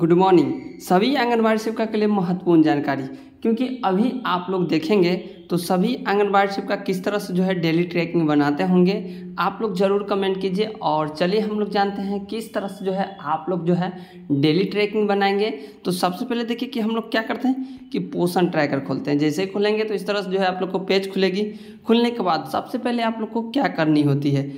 good morning सभी आंगनबाड़ी सेविका के लिए महत्वपूर्ण जानकारी क्योंकि अभी आप लोग देखेंगे तो सभी आंगनबाड़ी सेविका किस तरह से जो है डेली ट्रैकिंग बनाते होंगे आप लोग ज़रूर कमेंट कीजिए और चलिए हम लोग जानते हैं किस तरह से जो है आप लोग जो है डेली ट्रैकिंग बनाएंगे तो सबसे पहले देखिए कि हम लोग क्या करते हैं कि पोषण ट्रैकर खोलते हैं जैसे ही खुलेंगे तो इस तरह से जो है आप लोग को पेज खुलेगी खुलने के बाद सबसे पहले आप लोग को क्या करनी होती है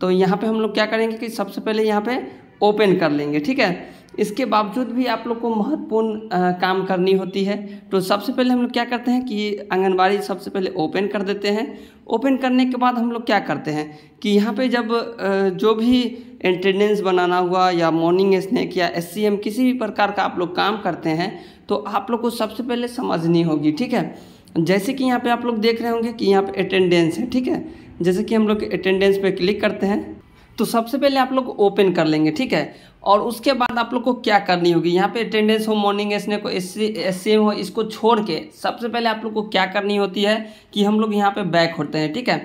तो यहाँ पर हम लोग क्या करेंगे कि सबसे पहले यहाँ पर ओपन कर लेंगे ठीक है इसके बावजूद भी आप लोग को महत्वपूर्ण काम करनी होती है तो सबसे पहले हम लोग क्या करते हैं कि आंगनबाड़ी सबसे पहले ओपन कर देते हैं ओपन करने के बाद हम लोग क्या करते हैं कि यहाँ पे जब जो भी एंटेंडेंस बनाना हुआ या मॉर्निंग स्नैक या एस किसी भी प्रकार का आप लोग काम करते हैं तो आप लोग को सबसे पहले समझनी होगी ठीक है जैसे कि यहाँ पे आप लोग देख रहे होंगे कि यहाँ पर अटेंडेंस है ठीक है जैसे कि हम लोग अटेंडेंस पर क्लिक करते हैं तो सबसे पहले आप लोग ओपन कर लेंगे ठीक है और उसके बाद आप लोग को क्या करनी होगी यहाँ पे अटेंडेंस हो मॉर्निंग एसने को एस सी हो इसको छोड़ के सबसे पहले आप लोग को क्या करनी होती है कि हम लोग यहाँ पे बैक होते हैं ठीक है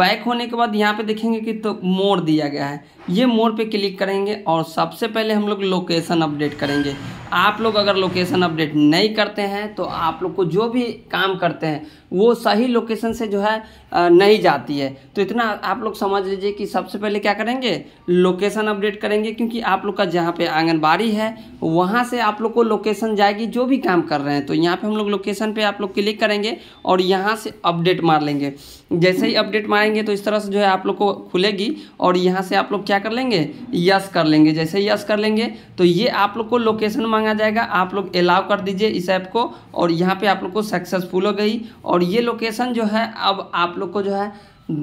बैक होने के बाद यहाँ पे देखेंगे कि तो मोड़ दिया गया है ये मोड़ पे क्लिक करेंगे और सबसे पहले हम लोग लोकेशन अपडेट करेंगे आप लोग अगर लोकेशन अपडेट नहीं करते हैं तो आप लोग को जो भी काम करते हैं वो सही लोकेशन से जो है नहीं जाती है तो इतना आप लोग समझ लीजिए कि सबसे पहले क्या करेंगे लोकेशन अपडेट करेंगे क्योंकि आप लोग का जहाँ पे आंगनबाड़ी है वहाँ से आप लोग को लोकेशन जाएगी जो भी काम कर रहे हैं तो यहाँ पर हम लोग लोकेशन पर आप लोग क्लिक करेंगे और यहाँ से अपडेट मार लेंगे जैसे ही अपडेट मारेंगे तो इस तरह से जो है आप लोग को खुलेगी और यहाँ से आप लोग क्या कर लेंगे यस कर लेंगे जैसे यस कर लेंगे तो ये आप लोग को लोकेशन मांगा जाएगा आप लोग अलाउ कर दीजिए इस ऐप को और यहाँ पे आप लोग को सक्सेसफुल हो गई और ये लोकेशन जो है अब आप लोग को जो है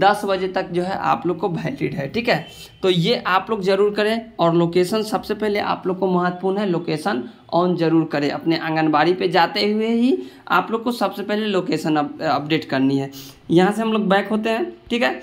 दस बजे तक जो है आप लोग को वैलिड है ठीक है तो ये आप लोग जरूर करें और लोकेशन सबसे पहले आप लोग को महत्वपूर्ण है लोकेशन ऑन जरूर करें अपने आंगनबाड़ी पे जाते हुए ही आप लोग को सबसे पहले लोकेशन अपडेट करनी है यहाँ से हम लोग बैक होते हैं ठीक है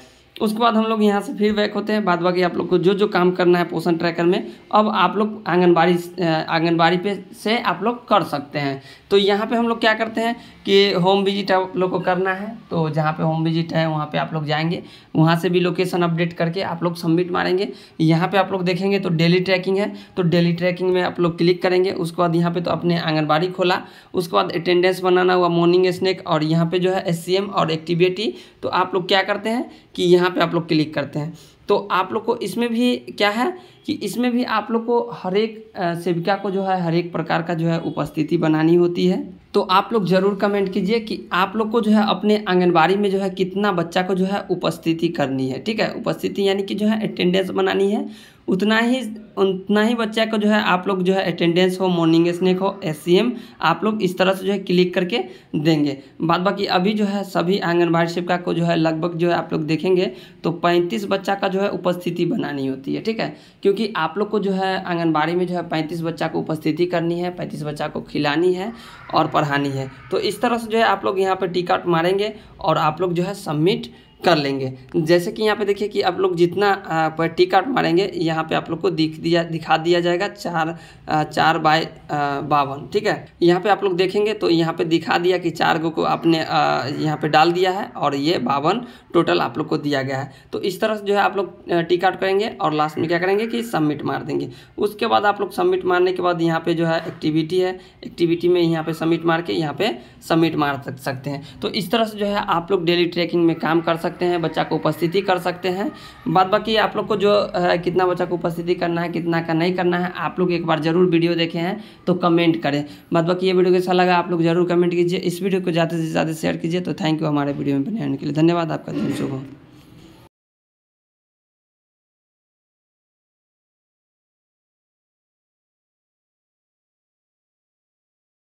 उसके बाद हम लोग यहाँ से फिर बैक होते हैं बाद बाकी आप लोग को जो जो काम करना है पोषण ट्रैकर में अब आप लोग आंगनबाड़ी आंगनबाड़ी पे से आप लोग कर सकते हैं तो यहाँ पे हम लोग क्या करते हैं कि होम विजिट आप लोग को करना है तो जहाँ पे होम विजिट है वहाँ पे आप लोग जाएंगे वहाँ से भी लोकेशन अपडेट करके आप लोग सबमिट मारेंगे यहाँ पर आप लोग देखेंगे तो डेली ट्रैकिंग है तो डेली ट्रैकिंग में आप लोग क्लिक करेंगे उसके बाद यहाँ पर तो अपने आंगनबाड़ी खोला उसके बाद अटेंडेंस बनाना हुआ मॉर्निंग स्नैक और यहाँ पर जो है एस और एक्टिविटी तो आप लोग क्या करते हैं कि यहाँ यहाँ पे आप लोग क्लिक करते हैं तो आप लोग को इसमें भी क्या है कि इसमें भी आप लोग को हर एक सेविका को जो है हर एक प्रकार का जो है उपस्थिति बनानी होती है तो आप लोग ज़रूर कमेंट कीजिए कि आप लोग को जो है अपने आंगनबाड़ी में जो है कितना बच्चा को जो है उपस्थिति करनी है ठीक है उपस्थिति यानी कि जो है अटेंडेंस बनानी है उतना ही उतना ही बच्चा को जो है आप लोग जो है अटेंडेंस हो मॉर्निंग स्नैक हो एस आप लोग इस तरह से जो है क्लिक करके देंगे बाद बाकी अभी जो है सभी आंगनबाड़ी सेविका को जो है लगभग जो है आप लोग देखेंगे तो 35 बच्चा का जो है उपस्थिति बनानी होती है ठीक है क्योंकि आप लोग को जो है आंगनबाड़ी में जो है पैंतीस बच्चा को उपस्थिति करनी है पैंतीस बच्चा को खिलानी है और पढ़ानी है तो इस तरह से जो है आप लोग यहाँ पर टिकट मारेंगे और आप लोग जो है सबमिट कर लेंगे जैसे कि यहाँ पे देखिए कि आप लोग जितना पर टी काट मारेंगे यहाँ पे आप लोग को दिख दिया दिखा दिया जाएगा चार चार बाय बावन ठीक है यहाँ पे आप लोग देखेंगे तो यहाँ पे दिखा दिया कि चार गो को आपने यहाँ पे डाल दिया है और ये बावन टोटल आप लोग को दिया गया है तो इस तरह से जो है आप लोग टी काट करेंगे और लास्ट में क्या करेंगे कि सबमिट मार देंगे उसके बाद आप लोग सबमिट मारने के बाद यहाँ पर जो है एक्टिविटी है एक्टिविटी में यहाँ पर सबमिट मार के यहाँ पर सबमिट मार सकते हैं तो इस तरह से जो है आप लोग डेली ट्रैकिंग में काम कर सकते सकते हैं बच्चा को उपस्थिति कर सकते हैं बाद बाकी आप लोग को जो है कितना बच्चा को उपस्थिति करना है कितना का नहीं करना है आप लोग एक बार ज़रूर वीडियो देखे हैं तो कमेंट करें बाद बाकी ये वीडियो कैसा लगा आप लोग ज़रूर कमेंट कीजिए इस वीडियो को ज़्यादा से ज़्यादा शेयर कीजिए तो थैंक यू हमारे वीडियो में बने के लिए धन्यवाद आपका दिन शुभ हो